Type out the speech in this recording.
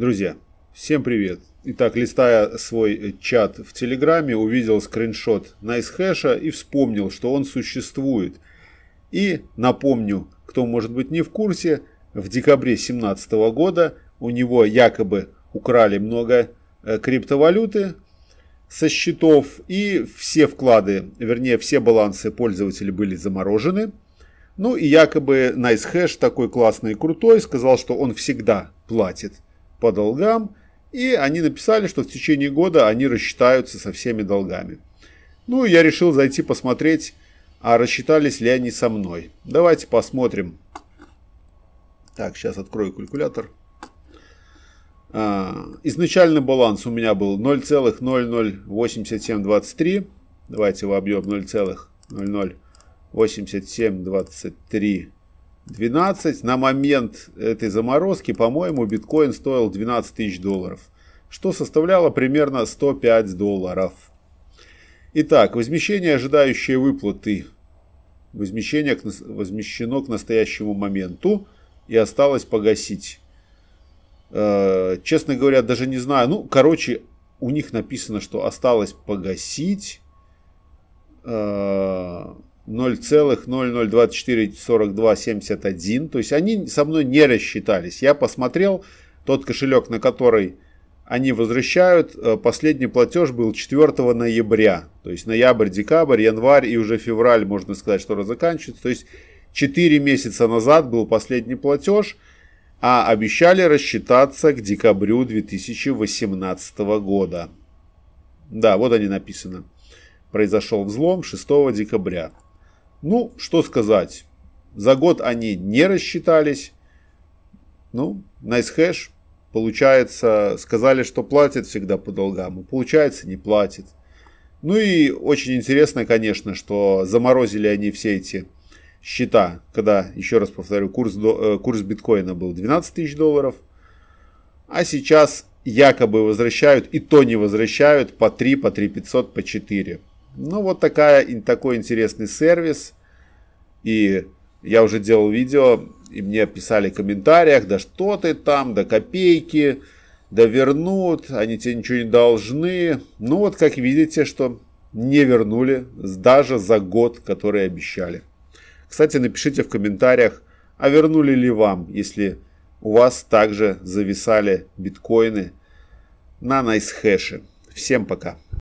Друзья, всем привет! Итак, листая свой э, чат в Телеграме, увидел скриншот NiceHash и вспомнил, что он существует. И напомню, кто может быть не в курсе, в декабре 2017 года у него якобы украли много э, криптовалюты со счетов, и все вклады, вернее, все балансы пользователей были заморожены. Ну и якобы NiceHash, такой классный и крутой, сказал, что он всегда платит по долгам, и они написали, что в течение года они рассчитаются со всеми долгами. Ну, я решил зайти посмотреть, а рассчитались ли они со мной. Давайте посмотрим. Так, сейчас открою калькулятор. А, Изначально баланс у меня был 0,008723. Давайте его объем 0,008723 12 на момент этой заморозки, по-моему, биткоин стоил 12 тысяч долларов, что составляло примерно 105 долларов. Итак, возмещение, ожидающее выплаты, возмещение к, возмещено к настоящему моменту и осталось погасить. Э, честно говоря, даже не знаю. Ну, короче, у них написано, что осталось погасить. Э, 0,00244271. То есть они со мной не рассчитались. Я посмотрел тот кошелек, на который они возвращают. Э, последний платеж был 4 ноября. То есть ноябрь, декабрь, январь и уже февраль, можно сказать, что заканчивается. То есть 4 месяца назад был последний платеж, а обещали рассчитаться к декабрю 2018 года. Да, вот они написаны. Произошел взлом 6 декабря. Ну, что сказать. За год они не рассчитались. Ну, NiceHash, получается, сказали, что платит всегда по долгам. Получается, не платит. Ну и очень интересно, конечно, что заморозили они все эти счета, когда, еще раз повторю, курс, э, курс биткоина был 12 тысяч долларов, а сейчас якобы возвращают, и то не возвращают по 3, по 3 500, по 4. Ну, вот такая, такой интересный сервис. И я уже делал видео, и мне писали в комментариях, да что ты там, да копейки, да вернут, они тебе ничего не должны. Ну вот, как видите, что не вернули даже за год, который обещали. Кстати, напишите в комментариях, а вернули ли вам, если у вас также зависали биткоины на найсхэше. Всем пока!